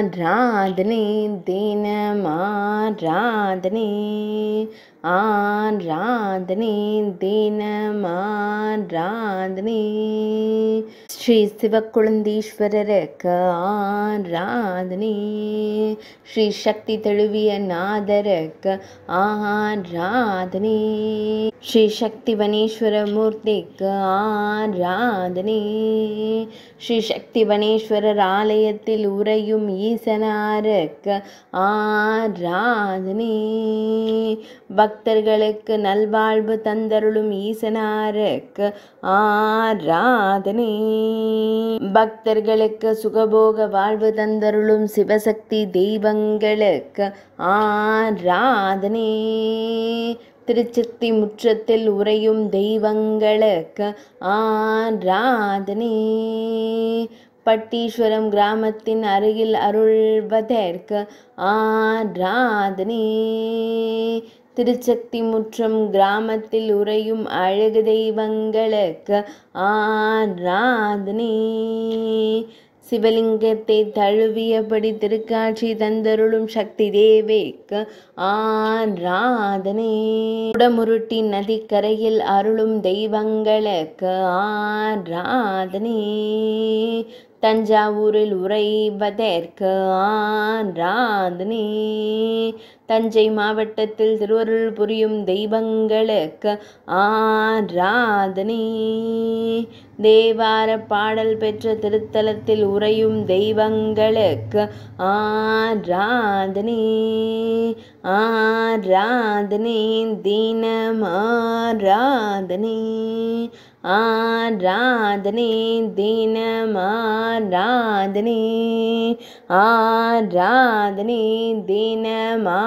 ஆராதனை தினமாராதனை ஆராதனே தினமாராதனே ஸ்ரீ சிவக்குழந்தீஸ்வரருக்கு ஆராதனே ஸ்ரீ சக்தி தெழுவிய நாதருக்கு ஆராதனே ஸ்ரீ சக்தி வனேஸ்வர மூர்த்திக்கு ஆராதனே ஸ்ரீ சக்தி வனேஸ்வரர் ஆலயத்தில் உறையும் ஈசனாருக்கு ஆராதனே பக்தர்களுக்கு நல்வாழ்வு தந்தருளும் ஈசனாருக்கு ஆராதனை பக்தர்களுக்கு சுகபோக வாழ்வு தந்தருளும் சிவசக்தி தெய்வங்களுக்கு ஆராதனை திருச்சக்தி முற்றத்தில் உறையும் தெய்வங்களுக்கு ஆராதனை பட்டீஸ்வரம் கிராமத்தின் அருகில் அருள்வதற்கு ஆராதனை திருச்சக்தி முற்றம் கிராமத்தில் உறையும் அழகு தெய்வங்களுக்கு ஆராதனி சிவலிங்கத்தை தழுவியபடி திருக்காட்சி தந்தருளும் சக்தி தேவேக்கு ஆராதனே உடமுருட்டி நதிக்கரையில் அருளும் தெய்வங்களுக்கு ஆராதனே தஞ்சாவூரில் உறைவதற்கு ஆன்றாந்தினி தஞ்சை மாவட்டத்தில் திருவருள் புரியும் தெய்வங்களுக்கு ஆன்றாந்தினி தேவார பாடல் பெற்ற திருத்தலத்தில் உறையும் தெய்வங்களுக்கு ஆன்றாந்தினி ஆன்றாந்தினி தீனமாராதனி आदिनी दीन मा राधनी आदिनी दीन मा